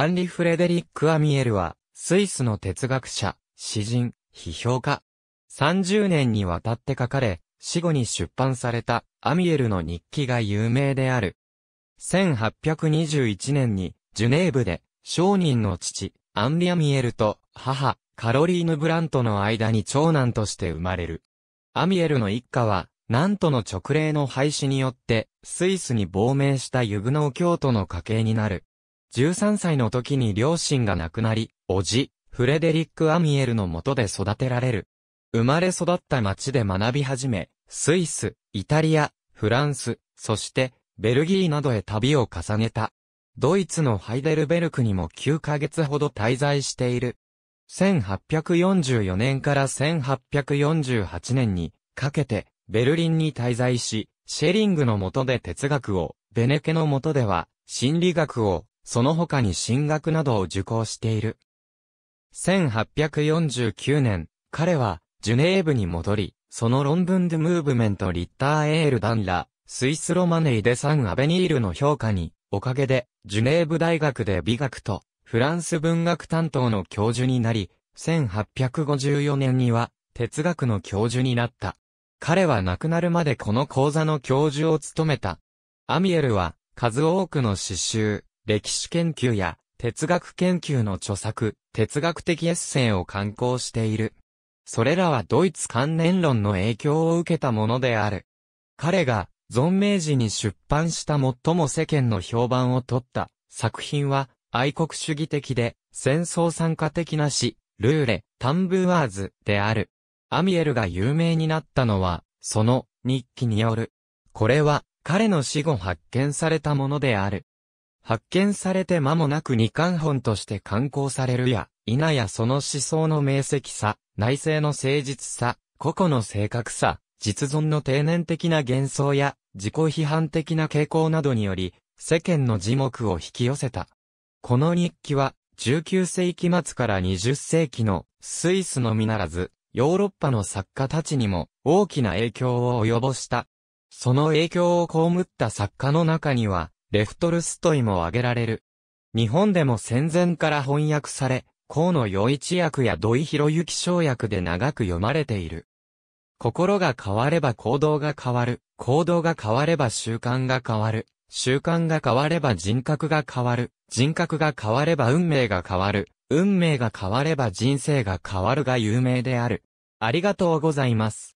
アンリ・フレデリック・アミエルは、スイスの哲学者、詩人、批評家。30年にわたって書かれ、死後に出版されたアミエルの日記が有名である。1821年に、ジュネーブで、商人の父、アンリ・アミエルと母、カロリーヌ・ブラントの間に長男として生まれる。アミエルの一家は、なんとの直令の廃止によって、スイスに亡命したユグノー教徒の家系になる。13歳の時に両親が亡くなり、おじ、フレデリック・アミエルの下で育てられる。生まれ育った町で学び始め、スイス、イタリア、フランス、そして、ベルギーなどへ旅を重ねた。ドイツのハイデルベルクにも9ヶ月ほど滞在している。1844年から1848年にかけてベルリンに滞在し、シェリングの下で哲学を、ベネケの下では心理学を、その他に進学などを受講している。1849年、彼は、ジュネーブに戻り、その論文でムーブメント・リッター・エール・ダンラ、スイス・ロマネイ・デ・サン・アベニールの評価に、おかげで、ジュネーブ大学で美学と、フランス文学担当の教授になり、1854年には、哲学の教授になった。彼は亡くなるまでこの講座の教授を務めた。アミエルは、数多くの詩集、歴史研究や哲学研究の著作、哲学的エッセイを刊行している。それらはドイツ関連論の影響を受けたものである。彼が、存命時に出版した最も世間の評判を取った作品は、愛国主義的で、戦争参加的な詩、ルーレ、タンブーワーズである。アミエルが有名になったのは、その日記による。これは、彼の死後発見されたものである。発見されて間もなく二冠本として刊行されるや、否やその思想の明晰さ、内政の誠実さ、個々の正確さ、実存の定年的な幻想や、自己批判的な傾向などにより、世間の耳目を引き寄せた。この日記は、19世紀末から20世紀のスイスのみならず、ヨーロッパの作家たちにも大きな影響を及ぼした。その影響を被った作家の中には、レフトルストイも挙げられる。日本でも戦前から翻訳され、河野洋一役や土井博之小役で長く読まれている。心が変われば行動が変わる、行動が変われば習慣が変わる、習慣が変われば人格が変わる、人格が変われば運命が変わる、運命が変われば人生が変わるが有名である。ありがとうございます。